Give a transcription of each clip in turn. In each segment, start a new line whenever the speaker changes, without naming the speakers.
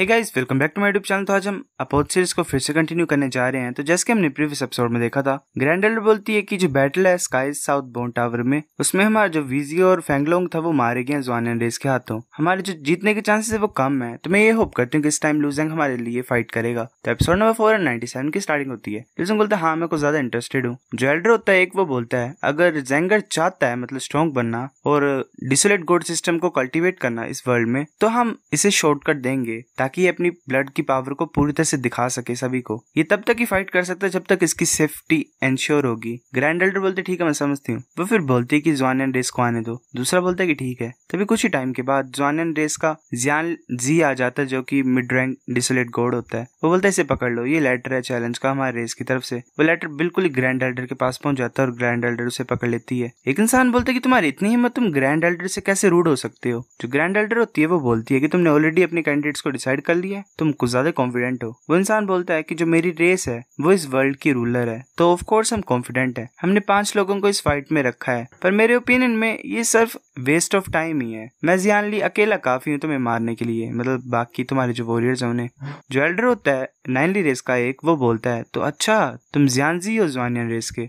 hey guys welcome back to my YouTube channel तो आज हम अपोज सीरीज को फिर से कंटिन्यू करने जा रहे हैं तो जैसे कि हमने प्रीवियस एपिसोड में देखा था ग्रैंडल बोलती है कि जो बैटल है स्काई साउथ बोन टावर में उसमें हमारा जो वीजी और फेंगलोंग था वो मारे गए जुआन रेस के हाथों हमारे जो जीतने के चांसेस है वो कम है तो मैं ये होप करती हूँ कि इस टाइम लूजेंग हमारे लिए फाइट करेगा तो एपिसोड नंबर फोर की स्टार्टिंग होती है लूजेंग बोलते हैं हाँ मैं कुछ ज्यादा इंटरेस्टेड हूँ जो एल्डर होता है एक वो बोलता है अगर जेंगर चाहता है मतलब स्ट्रॉन्ग बनना और डिसोलेट गोड सिस्टम को कल्टिवेट करना इस वर्ल्ड में तो हम इसे शॉर्टकट देंगे ताकि ताकि ये अपनी ब्लड की पावर को पूरी तरह से दिखा सके सभी को ये तब तक ही फाइट कर सकता है जब तक इसकी सेफ्टी एंश्योर होगी ग्रैंड एल्डर बोलते ठीक है मैं समझती हूँ वो फिर बोलते है कि ज्वानियन रेस को आने दो दूसरा बोलता है कि ठीक है तभी कुछ ही टाइम के बाद ज्वानियन रेस का जियान जी आ जाता है जो की मिड रैंक डिसोलेट गोड होता है वो बोलता है इसे पकड़ लो ये लेटर है चैलेंज का हमारे रेस की तरफ से वो लेटर बिल्कुल ही ग्रैंड एल्डर के पास पहुंच जाता है और ग्रैंड एल्डर उसे पकड़ लेती है एक इंसान बोलता है कि तुम्हारी इतनी हिम्मत तुम ग्रैंड एल्डर से कैसे रूड हो सकते हो जो ग्रैंड एल्डर होती है वो बोलती है कि तुमने ऑलरेडी अपने कैंडिडेट्स को डिसाइड डिसाइड कर लिया है तुम कुछ ज्यादा कॉन्फिडेंट हो वो इंसान बोलता है कि जो मेरी रेस है वो इस वर्ल्ड की रूलर है तो ऑफ कोर्स हम कॉन्फिडेंट है हमने पांच लोगों को इस फाइट में रखा है पर मेरे ओपिनियन में ये सिर्फ वेस्ट ऑफ टाइम ही है मैं जियान ली अकेला काफी हूँ तुम्हें मारने के लिए मतलब बाकी तुम्हारे जो वॉरियर्स है उन्हें जो एल्डर होता है नाइनली रेस का एक वो बोलता है तो अच्छा तुम जियान जी हो जवानियन रेस के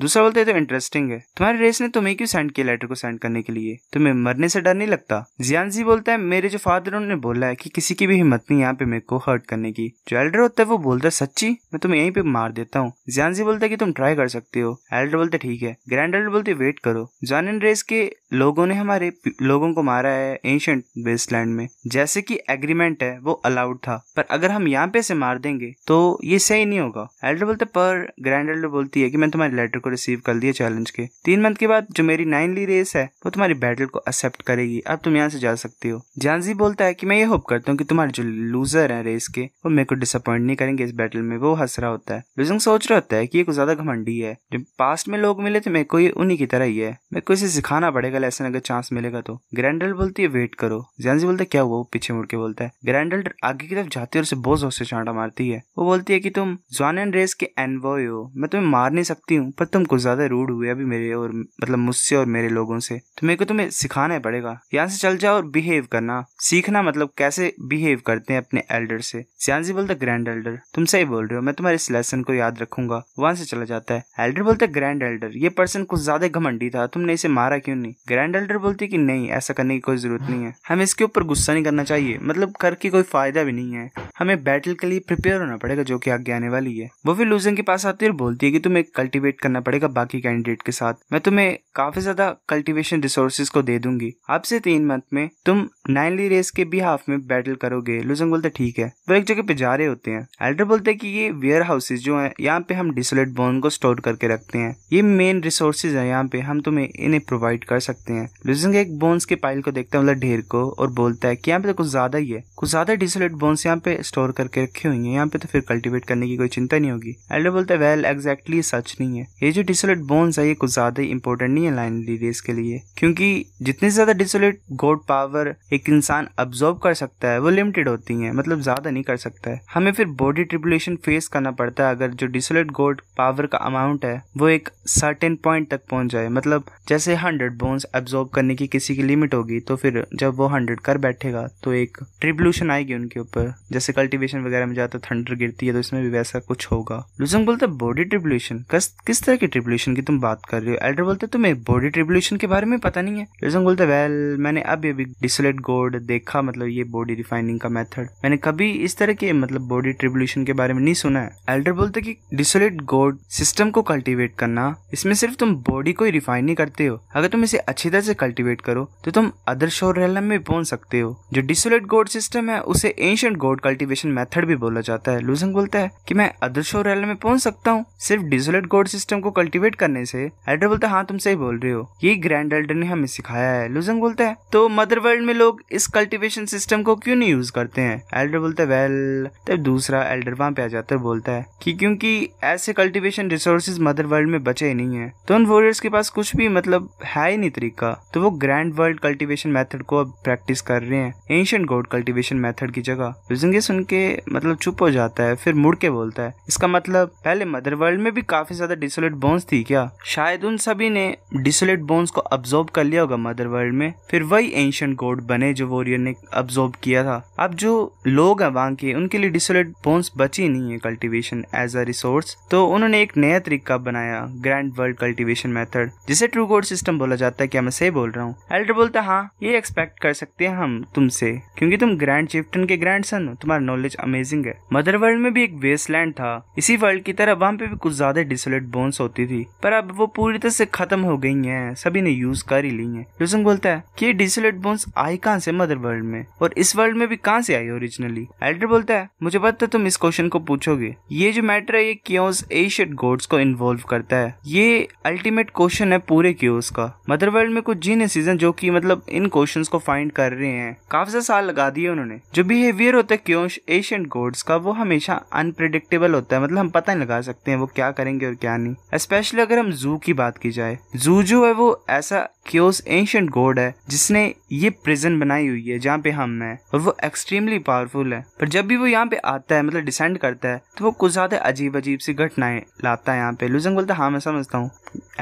दूसरा बोलते है तो इंटरेस्टिंग है तुम्हारी रेस ने तुम्हें क्यों सेंड किया लेटर को सेंड करने के लिए तुम्हें मरने से डर नहीं लगता जियान जी बोलता है मेरे जो फादर उन्होंने बोला है कि किसी की भी हिम्मत नहीं यहाँ पे मेरे को हर्ट करने की जो एल्डर होता है वो बोलता है सच्ची मैं तुम्हें यहीं पे मार देता हूँ जियानजी बोलता है कि तुम ट्राई कर सकते हो एल्डर बोलते ठीक है ग्रैंड एल्डर बोलते वेट करो जॉन एंड रेस के लोगों ने हमारे लोगों को मारा है एंशंट वेस्टलैंड में जैसे की एग्रीमेंट है वो अलाउड था पर अगर हम यहाँ पे से मार देंगे तो ये सही नहीं होगा एल्डर बोलते पर ग्रैंड एल्डर बोलती है की मैं तुम्हारे लेटर को रिसीव कर दिया चैलेंज के तीन मंथ के बाद जो मेरी नाइनली रेस है वो तुम्हारी बैटल को एक्सेप्ट करेगी अब तुम यहाँ से जा सकते हो जानजी बोलता है कि मैं ये होप करता हूँ कि तुम्हारे जो लूजर है रेस के वो मेरे को डिसअपॉइंट नहीं करेंगे इस बैटल में वो हंस रहा होता है लुजंग सोच रहा होता है कि ये कुछ ज्यादा घमंडी है जब पास्ट में लोग मिले तो मेरे को ये उन्हीं की तरह ही है मेरे को इसे सिखाना पड़ेगा लेसन अगर चांस मिलेगा तो ग्रैंडल बोलती है वेट करो जैनजी बोलता है क्या हुआ वो पीछे मुड़ के बोलता है ग्रैंडल आगे की तरफ जाती है और उसे बहुत जोर से चांटा मारती है वो बोलती है कि तुम जॉन रेस के एनवॉय हो मैं तुम्हें मार नहीं सकती हूँ पर तुम कुछ ज्यादा रूड हुए अभी मेरे और मतलब मुझसे और मेरे लोगों से तो मेरे को तुम्हें सिखाना पड़ेगा यहाँ से चल जाओ और बिहेव करना सीखना मतलब कैसे बिहेव बिहेव करते हैं अपने एल्डर से सियांजी बोलता ग्रैंड एल्डर तुम सही बोल रहे हो मैं तुम्हारे इस लेसन को याद रखूंगा वहां से चला जाता है एल्डर बोलता ग्रैंड एल्डर ये पर्सन कुछ ज्यादा घमंडी था तुमने इसे मारा क्यों नहीं ग्रैंड एल्डर बोलती की नहीं ऐसा करने की कोई जरूरत नहीं है हमें इसके ऊपर गुस्सा नहीं करना चाहिए मतलब करके कोई फायदा भी नहीं है हमें बैटल के लिए प्रिपेयर होना पड़ेगा जो की आगे आने वाली है वो भी लूजन के पास आती है और बोलती है की तुम्हें कल्टिवेट करना पड़ेगा बाकी कैंडिडेट के साथ मैं तुम्हें काफी ज्यादा कल्टिवेशन रिसोर्सेज को दे दूंगी आपसे तीन मंथ में तुम नाइनली रेस के बिहाफ में बैटल करो करोगे लुजंग बोलते ठीक है वो एक जगह पे जा रहे होते हैं एल्डर बोलते हैं कि ये वेयर हाउसेज जो है यहाँ पे हम डिसोलेट बोन को स्टोर करके रखते हैं ये मेन रिसोर्सेज है यहाँ पे हम तुम्हें इन्हें प्रोवाइड कर सकते हैं लुजंग एक बोन्स के पाइल को देखता है मतलब ढेर को और बोलता है कि यहाँ पे तो कुछ ज्यादा ही है कुछ ज्यादा डिसोलेट बोन्स यहाँ पे स्टोर करके रखी हुई है यहाँ पे तो फिर कल्टिवेट करने की कोई चिंता नहीं होगी एल्डर बोलते है वेल एग्जैक्टली सच नहीं है ये जो डिसोलेट बोन्स है ये कुछ ज्यादा इंपॉर्टेंट नहीं है लाइन लीडर्स के लिए क्योंकि जितने ज्यादा डिसोलेट गोड पावर एक इंसान ऑब्जॉर्व कर सकता है वो लिमिटेड होती हैं मतलब ज़्यादा नहीं कर सकता है हमें फिर बॉडी ट्रिबुलेशन फेस करना पड़ता है अगर जो डिसोलेट गोल्ड पावर का अमाउंट है वो एक सर्टेन पॉइंट तक पहुंच जाए मतलब जैसे हंड्रेड बोन्स एब्जॉर्ब करने की किसी की लिमिट होगी तो फिर जब वो हंड्रेड कर बैठेगा तो एक ट्रिबुलेशन आएगी उनके ऊपर जैसे कल्टिवेशन वगैरह में जाता थंडर गिरती है तो इसमें भी वैसा कुछ होगा लुजंग बोलता है बॉडी ट्रिबुलेशन किस तरह की ट्रिबुलेशन की तुम बात कर रहे हो एल्डर बोलते तुम्हें बॉडी ट्रिबुलेशन के बारे में पता नहीं है लुजंग बोलते वेल मैंने अभी अभी डिसोलेट गोल्ड देखा मतलब ये बॉडी रिफाइनिंग ट्रेनिंग का मेथड मैंने कभी इस तरह के मतलब बॉडी ट्रिब्यूशन के बारे में नहीं सुना है एल्डर बोलते कि डिसोलेट गोड सिस्टम को कल्टीवेट करना इसमें सिर्फ तुम बॉडी को ही रिफाइन नहीं करते हो अगर तुम इसे अच्छी तरह से कल्टीवेट करो तो तुम अदर शोर रेलम में पहुंच सकते हो जो डिसोलेट गोड सिस्टम है उसे एंशियंट गोड कल्टिवेशन मेथड भी बोला जाता है लूजंग बोलता है की मैं अदर शोर रेलम में पहुंच सकता हूँ सिर्फ डिसोलेट गोड सिस्टम को कल्टिवेट करने से एल्डर बोलता है हाँ तुम सही बोल रहे हो यही ग्रैंड एल्डर ने हमें सिखाया है लूजंग बोलता है तो मदर वर्ल्ड में लोग इस कल्टीवेशन सिस्टम को क्यों नहीं यूज यूज करते हैं एल्डर बोलता है वेल तब तो दूसरा एल्डर वहां पे आ जाता है बोलता है कि क्योंकि ऐसे कल्टीवेशन रिसोर्सेज मदर वर्ल्ड में बचे ही नहीं है तो उन वॉरियर्स के पास कुछ भी मतलब है ही नहीं तरीका तो वो ग्रैंड वर्ल्ड कल्टीवेशन मेथड को अब प्रैक्टिस कर रहे हैं एंशियंट गोड कल्टीवेशन मेथड की जगह विजंगे सुन के मतलब चुप हो जाता है फिर मुड़ के बोलता है इसका मतलब पहले मदर वर्ल्ड में भी काफी ज्यादा डिसोलेट बोन्स थी क्या शायद उन सभी ने डिसोलेट बोन्स को अब्जॉर्ब कर लिया होगा मदर वर्ल्ड में फिर वही एंशियंट गोड बने जो वॉरियर ने अब्जॉर्ब किया था अब जो लोग हैं वहाँ के उनके लिए डिसोलेट बोन्स बची नहीं है कल्टीवेशन एज अ रिसोर्स तो उन्होंने एक नया तरीका बनाया ग्रैंड वर्ल्ड कल्टीवेशन मेथड जिसे ट्रू गोड सिस्टम बोला जाता है क्या मैं सही बोल रहा हूँ एल्डर बोलता हाँ ये एक्सपेक्ट कर सकते हैं हम तुमसे क्योंकि तुम ग्रैंड चिफ्टन के ग्रैंड सन हो तुम्हारा नॉलेज अमेजिंग है मदर वर्ल्ड में भी एक वेस्टलैंड था इसी वर्ल्ड की तरह वहाँ पे भी कुछ ज्यादा डिसोलेट बोन्स होती थी पर अब वो पूरी तरह से खत्म हो गई है सभी ने यूज कर ही ली है बोलता है की डिसोलेट बोन्स आई कहाँ से मदर वर्ल्ड में और इस वर्ल्ड में अभी कहाँ से आई ओरिजिनली एल्डर बोलता है मुझे पता है तुम इस क्वेश्चन को पूछोगे ये जो मैटर है ये क्योस एशियट गोड्स को इन्वॉल्व करता है ये अल्टीमेट क्वेश्चन है पूरे क्यूज का मदर वर्ल्ड में कुछ जीन है सीजन जो की मतलब इन क्वेश्चन को फाइंड कर रहे हैं काफी साल लगा दिए उन्होंने जो बिहेवियर होता है क्योश एशियंट गोड्स का वो हमेशा अनप्रिडिक्टेबल होता है मतलब हम पता नहीं लगा सकते हैं वो क्या करेंगे और क्या नहीं स्पेशली अगर हम जू की बात की जाए जू जो है वो ऐसा क्योस एंशंट गोड है जिसने ये प्रिजन बनाई हुई है जहाँ पे हम हैं और वो एक्सट्रीमली पावरफुल है पर जब भी वो यहाँ पे आता है मतलब डिसेंड करता है तो वो कुछ ज्यादा अजीब अजीब सी घटनाएं लाता है यहाँ पे लुजंग बोलता है हाँ मैं समझता हूँ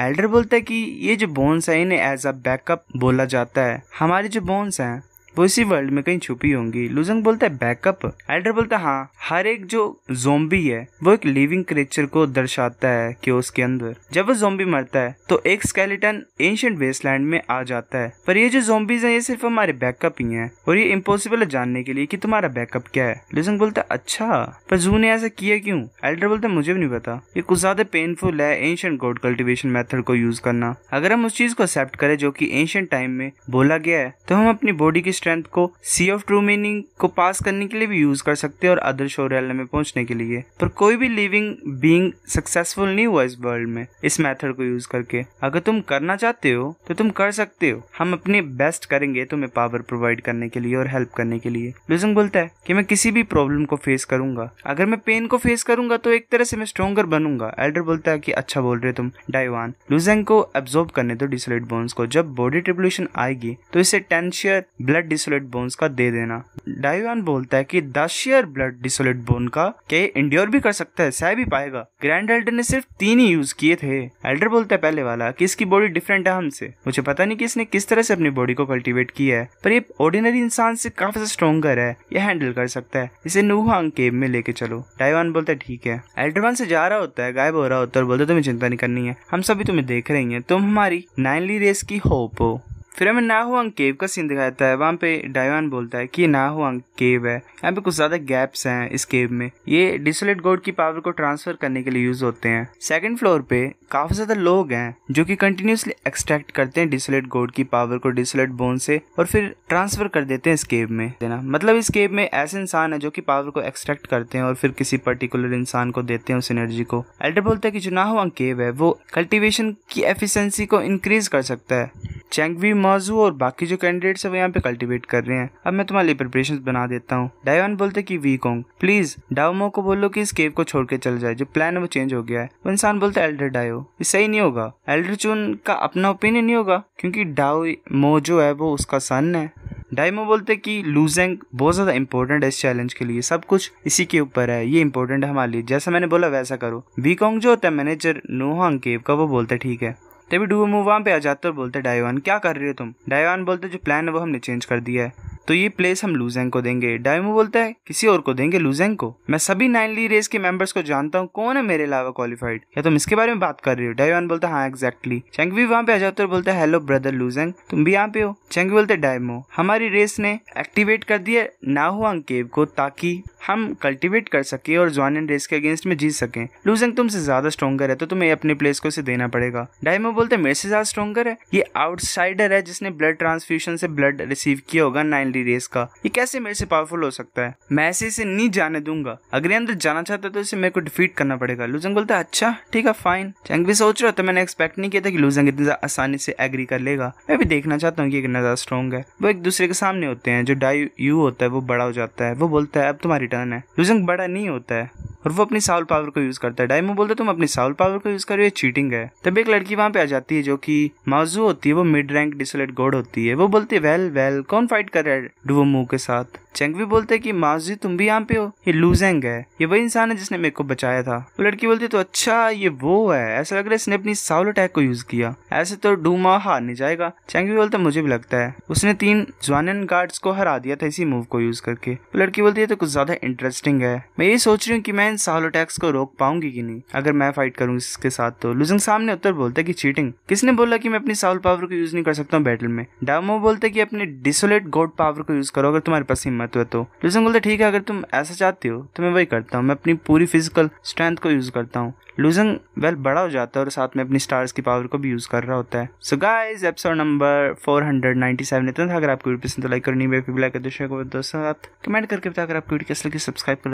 एल्डर बोलता है कि ये जो बोन्स है इन्हें एज अ बैकअप बोला जाता है हमारे जो बोन्स हैं वो इसी वर्ल्ड में कहीं छुपी होंगी लुजंग बोलता है बैकअप एल्डर बोलता है हाँ हर एक जो जोम्बी है वो एक लिविंग क्रिएचर को दर्शाता है कि उसके अंदर जब वो जोम्बी मरता है तो एक स्केलेटन एंशियंट वेस्टलैंड में आ जाता है पर ये जो जोम्बीज हैं ये सिर्फ हमारे बैकअप ही हैं और ये इम्पोसिबल है जानने के लिए कि तुम्हारा बैकअप क्या है लुजंग बोलता है अच्छा पर जू ने ऐसा किया क्यों एल्डर बोलता है मुझे भी नहीं पता ये कुछ ज्यादा पेनफुल है एंशियंट गोड कल्टिवेशन मेथड को यूज करना अगर हम उस चीज को एक्सेप्ट करें जो की एंशियंट टाइम में बोला गया है तो हम अपनी बॉडी की स्ट्रेंथ को सी ऑफ ट्रू मीनिंग को पास करने के लिए भी यूज कर सकते हो और अदर शौर्यालय में पहुंचने के लिए पर कोई भी लिविंग बींग सक्सेसफुल नहीं हुआ इस वर्ल्ड में इस मेथड को यूज करके अगर तुम करना चाहते हो तो तुम कर सकते हो हम अपने बेस्ट करेंगे तुम्हें पावर प्रोवाइड करने के लिए और हेल्प करने के लिए लुजंग बोलता है कि मैं किसी भी प्रॉब्लम को फेस करूंगा अगर मैं पेन को फेस करूंगा तो एक तरह से मैं स्ट्रोंगर बनूंगा एल्डर बोलता है कि अच्छा बोल रहे तुम डाइवान लूजेंग को एब्जॉर्ब करने दो डिसोलेट बोन्स को जब बॉडी ट्रिब्यूशन आएगी तो इसे टेंशियर ब्लड डिसोलेट बोन्स का दे देना डाइवान बोलता है कि the share blood desolate bone का के इंड्योर भी कर सकता है सह भी पाएगा ग्रैंड एल्डर ने सिर्फ तीन ही यूज किए थे एल्डर बोलता है पहले वाला कि इसकी बॉडी डिफरेंट है हमसे मुझे पता नहीं कि इसने किस तरह से अपनी बॉडी को कल्टिवेट किया है पर ये ऑर्डिनरी इंसान से काफी स्ट्रोंगर है ये हैंडल कर सकता है इसे नूहांग केव में लेके चलो डाइवान बोलता है ठीक है एल्डरवान से जा रहा होता है गायब हो रहा होता है और बोलता तुम्हें चिंता नहीं करनी है हम सभी तुम्हें देख रही है तुम हमारी नाइनली रेस की होप हो फिर हमें ना हुआ केव का सीन दिखाया जाता है वहाँ पे डायवान बोलता है कि ना हुआ केव है यहाँ पे कुछ ज्यादा गैप्स हैं इस केव में ये डिसोलेट गोड की पावर को ट्रांसफर करने के लिए यूज होते हैं सेकंड फ्लोर पे काफी ज्यादा लोग हैं जो कि कंटिन्यूसली एक्सट्रैक्ट करते हैं डिसोलेट गोड की पावर को डिसोलेट बोन से और फिर ट्रांसफर कर देते हैं इस केव में देना मतलब इस केव में ऐसे इंसान है जो की पावर को एक्सट्रैक्ट करते हैं और फिर किसी पर्टिकुलर इंसान को देते हैं उस एनर्जी को एल्डर बोलता है की जो ना हुआंग केव है वो कल्टिवेशन की एफिशंसी को इंक्रीज कर सकता है चैंगवी माजू और बाकी जो कैंडिडेट है वो यहाँ पे कल्टिवेट कर रहे हैं अब मैं तुम्हारे लिए प्रिपरेशन बना देता हूँ डायवान बोलते की वीक होंग प्लीज डाउमो को बोलो की इस केव को छोड़ के चल जाए जो प्लान है वो चेंज हो गया है वो इंसान बोलते एल्डर डायो ये सही नहीं होगा एल्डर चून का अपना ओपिनियन नहीं होगा क्योंकि डाओ मो जो है वो उसका सन है डायमो बोलते कि लूजिंग बहुत ज़्यादा इंपॉर्टेंट है इस चैलेंज के लिए सब कुछ इसी के ऊपर है ये इंपॉर्टेंट है हमारे लिए जैसा मैंने बोला वैसा करो वीकोंग जो होता है मैनेजर नोहांग केव का वो बोलता है ठीक है तभी डुबो मूव वहाँ पे आ जाता है और बोलते डायवान क्या कर रहे हो तुम डायवान बोलते जो प्लान है वो हमने चेंज कर दिया है तो ये प्लेस हम लूजेंग को देंगे डायमो बोलता है किसी और को देंगे लूजेंग को मैं सभी नाइन ली रेस के मेंबर्स को जानता हूँ कौन है मेरे अलावा क्वालिफाइड या तुम इसके बारे में बात कर रहे हो डायवान बोलता हाँ एक्जैक्टली चेंग भी वहाँ पे आ है बोलता है हेलो ब्रदर लूजेंग तुम भी यहाँ पे हो चेंग बोलते डायमो हमारी रेस ने एक्टिवेट कर दिया नाहुआंग केव को ताकि हम कल्टिवेट कर सके और ज्वान रेस के अगेंस्ट में जीत सके लूजेंग तुमसे ज्यादा स्ट्रॉन्गर है तो तुम्हें अपने प्लेस को इसे देना पड़ेगा डायमो बोलते मेरे से ज्यादा स्ट्रॉगर है ये आउटसाइडर है जिसने ब्लड ट्रांसफ्यूशन से ब्लड रिसीव किया होगा नाइन पेनल्टी रेस का ये कैसे मेरे से पावरफुल हो सकता है मैं ऐसे इसे नहीं जाने दूंगा अगर ये अंदर जाना चाहता है तो इसे मेरे को डिफीट करना पड़ेगा लूजंग बोलता है अच्छा ठीक है फाइन चैंग भी सोच रहा था तो मैंने एक्सपेक्ट नहीं किया था कि लूजंग इतनी आसानी से एग्री कर लेगा मैं भी देखना चाहता हूँ कि कितना ज्यादा स्ट्रॉन्ग है वो एक दूसरे के सामने होते हैं जो डाई यू होता है वो बड़ा हो जाता है वो बोलता है अब तुम्हारी टर्न है लूजंग बड़ा नहीं होता है और वो अपनी साउल पावर को यूज करता है डायमो बोलता है तुम अपनी साउल पावर को यूज करो ये चीटिंग है तब एक लड़की वहां पे आ जाती है जो कि माजू होती है वो मिड रैंक डिसलेट गोड होती है वो बोलती है वेल वेल कौन फाइट कर रहा है डुवो मुंह के साथ चेंग भी बोलते है कि माजी तुम भी यहाँ पे हो ये लूजेंग है ये वही इंसान है जिसने मेरे को बचाया था वो लड़की बोलती है तो अच्छा ये वो है ऐसा लग रहा है इसने अपनी साउल अटैक को यूज किया ऐसे तो डूमा हार नहीं जाएगा चेंग भी बोलता मुझे भी लगता है उसने तीन ज्वानन गार्ड्स को हरा दिया था इसी मूव को यूज करके वो लड़की बोलती है तो कुछ ज्यादा इंटरेस्टिंग है मैं ये सोच रही हूँ की मैं इन साउल अटैक्स को रोक पाऊंगी की नहीं अगर मैं फाइट करूंगी इसके साथ तो लूजिंग सामने उत्तर बोलता है की चीटिंग किसने बोला की मैं अपनी साउल पावर को यूज नहीं कर सकता हूँ बैटल में डामो बोलते की अपने डिसोलेट गोड पावर को यूज करो अगर तुम्हारे पास हिम्मत मत हो तो लूसन बोलते ठीक है अगर तुम ऐसा चाहते हो तो मैं वही करता हूँ मैं अपनी पूरी फिजिकल स्ट्रेंथ को यूज़ करता हूँ लूजन वेल बड़ा हो जाता है और साथ में अपनी स्टार्स की पावर को भी यूज़ कर रहा होता है सो गाइस एपिसोड नंबर 497 इतना था अगर आपको वीडियो पसंद तो लाइक करनी मेरे फीडबैक कर दो शेयर दोस्तों साथ कमेंट करके अगर आपको वीडियो कैसे लगी सब्सक्राइब कर